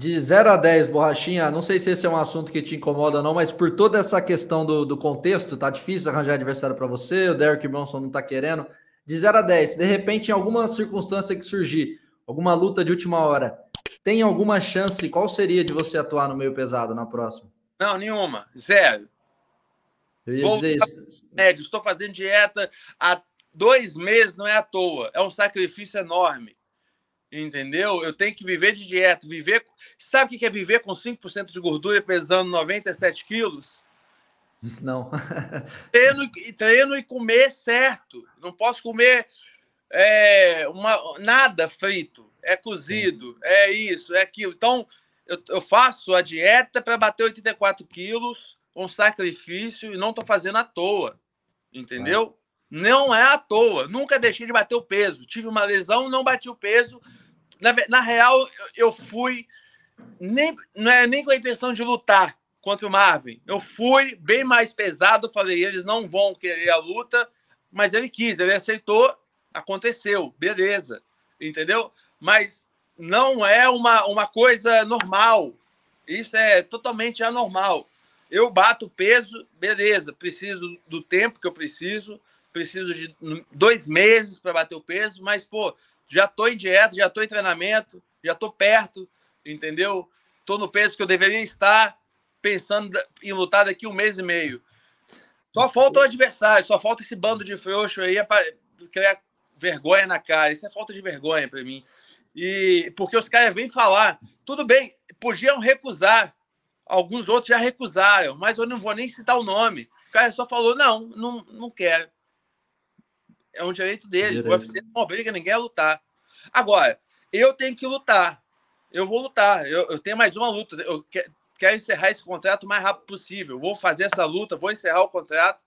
De 0 a 10, Borrachinha, não sei se esse é um assunto que te incomoda ou não, mas por toda essa questão do, do contexto, tá difícil arranjar adversário para você, o Derrick Bronson não tá querendo. De 0 a 10, de repente, em alguma circunstância que surgir, alguma luta de última hora, tem alguma chance? Qual seria de você atuar no meio pesado na próxima? Não, nenhuma. Zero. Eu ia Vou dizer isso. Médio, estou fazendo dieta há dois meses, não é à toa. É um sacrifício enorme. Entendeu? Eu tenho que viver de dieta, viver. Sabe o que é viver com 5% de gordura pesando 97 quilos? Não. treino, treino e comer certo. Não posso comer é, uma, nada frito. É cozido, Sim. é isso, é aquilo. Então, eu, eu faço a dieta para bater 84 quilos, um sacrifício, e não estou fazendo à toa. Entendeu? Ah. Não é à toa. Nunca deixei de bater o peso. Tive uma lesão, não bati o peso na, na real, eu, eu fui. Nem, não é nem com a intenção de lutar contra o Marvin. Eu fui bem mais pesado, falei, eles não vão querer a luta, mas ele quis, ele aceitou, aconteceu, beleza. Entendeu? Mas não é uma, uma coisa normal. Isso é totalmente anormal. Eu bato peso, beleza, preciso do tempo que eu preciso, preciso de dois meses para bater o peso, mas, pô, já estou em dieta, já estou em treinamento, já estou perto, entendeu? Estou no peso que eu deveria estar, pensando em lutar daqui um mês e meio. Só falta o adversário, só falta esse bando de frouxo aí é para criar vergonha na cara. Isso é falta de vergonha para mim. E porque os caras vêm falar, tudo bem, podiam recusar. Alguns outros já recusaram, mas eu não vou nem citar o nome. O cara só falou: não, não, não quero. É um direito dele. Direito. O UFC não obriga ninguém a lutar. Agora, eu tenho que lutar. Eu vou lutar. Eu, eu tenho mais uma luta. Eu quero, quero encerrar esse contrato o mais rápido possível. Eu vou fazer essa luta, vou encerrar o contrato.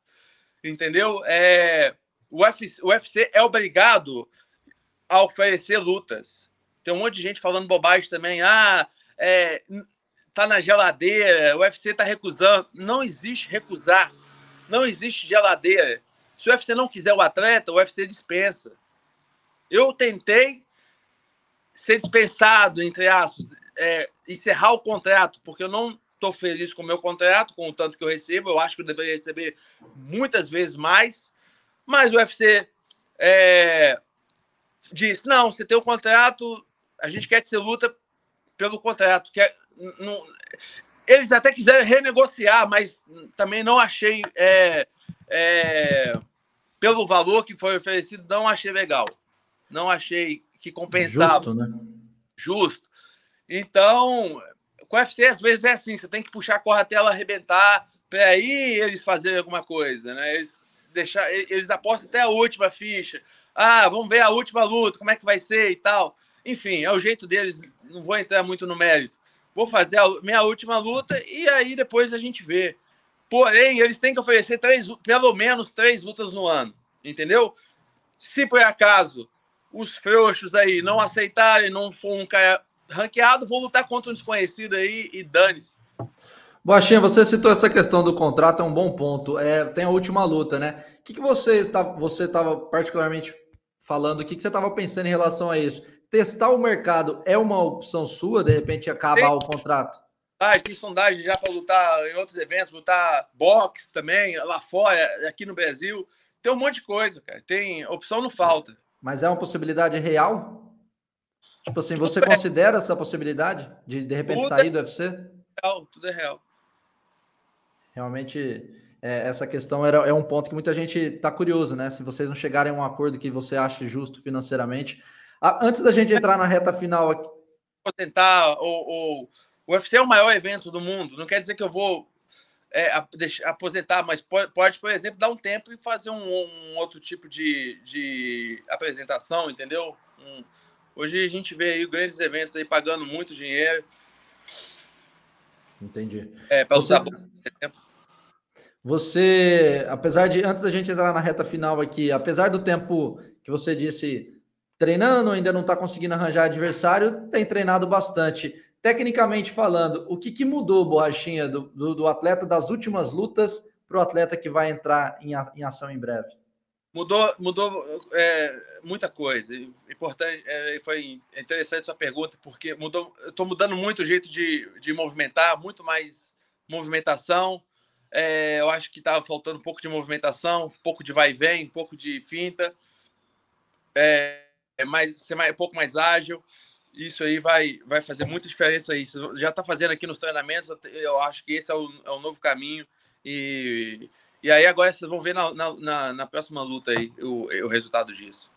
Entendeu? É, o, UFC, o UFC é obrigado a oferecer lutas. Tem um monte de gente falando bobagem também. Ah, é, tá na geladeira, o UFC tá recusando. Não existe recusar. Não existe geladeira. Se o UFC não quiser o atleta, o UFC dispensa. Eu tentei ser dispensado, entre aspas, é, encerrar o contrato, porque eu não estou feliz com o meu contrato, com o tanto que eu recebo. Eu acho que eu deveria receber muitas vezes mais. Mas o UFC é, disse: não, você tem o um contrato, a gente quer que você luta pelo contrato. Quer, é, não, eles até quiseram renegociar, mas também não achei. É, é, pelo valor que foi oferecido, não achei legal. Não achei que compensava. Justo, né? Justo. Então, com o UFC, às vezes é assim: você tem que puxar a corda até ela arrebentar, para aí eles fazerem alguma coisa, né? Eles, deixar, eles apostam até a última ficha. Ah, vamos ver a última luta, como é que vai ser e tal. Enfim, é o jeito deles, não vou entrar muito no mérito. Vou fazer a minha última luta e aí depois a gente vê. Porém, eles têm que oferecer três, pelo menos três lutas no ano, entendeu? Se por acaso os frouxos aí não aceitarem, não for um cara ranqueado, vou lutar contra um desconhecido aí e dane-se. Baixinha, você citou essa questão do contrato, é um bom ponto. É, tem a última luta, né? O que, que você estava você particularmente falando? O que, que você estava pensando em relação a isso? Testar o mercado é uma opção sua, de repente acabar o contrato? tem sondagem já para lutar em outros eventos, lutar boxe também, lá fora, aqui no Brasil. Tem um monte de coisa, cara. Tem opção não falta. Mas é uma possibilidade real? Tipo assim, você tudo é. considera é. essa possibilidade de de repente tudo sair é do UFC? Real, tudo é real. Realmente, é, essa questão era, é um ponto que muita gente está curioso, né? Se vocês não chegarem a um acordo que você ache justo financeiramente. antes da gente entrar na reta final aqui. Tentar ou, ou o UFC é o maior evento do mundo. Não quer dizer que eu vou é, aposentar, mas pode, por exemplo, dar um tempo e fazer um, um outro tipo de, de apresentação, entendeu? Um, hoje a gente vê aí grandes eventos aí pagando muito dinheiro. Entendi. É, para usar você, você, apesar de, antes da gente entrar na reta final aqui, apesar do tempo que você disse treinando, ainda não está conseguindo arranjar adversário, tem treinado bastante. Tecnicamente falando, o que, que mudou, Borrachinha, do, do, do atleta das últimas lutas para o atleta que vai entrar em, a, em ação em breve? Mudou, mudou é, muita coisa. Importante, é, foi interessante sua pergunta, porque mudou. Estou mudando muito o jeito de, de movimentar, muito mais movimentação. É, eu acho que estava faltando um pouco de movimentação, um pouco de vai e vem, um pouco de finta, é, é, mais, ser mais, um pouco mais ágil isso aí vai, vai fazer muita diferença aí. já está fazendo aqui nos treinamentos, eu acho que esse é o, é o novo caminho. E, e aí agora vocês vão ver na, na, na próxima luta aí o, o resultado disso.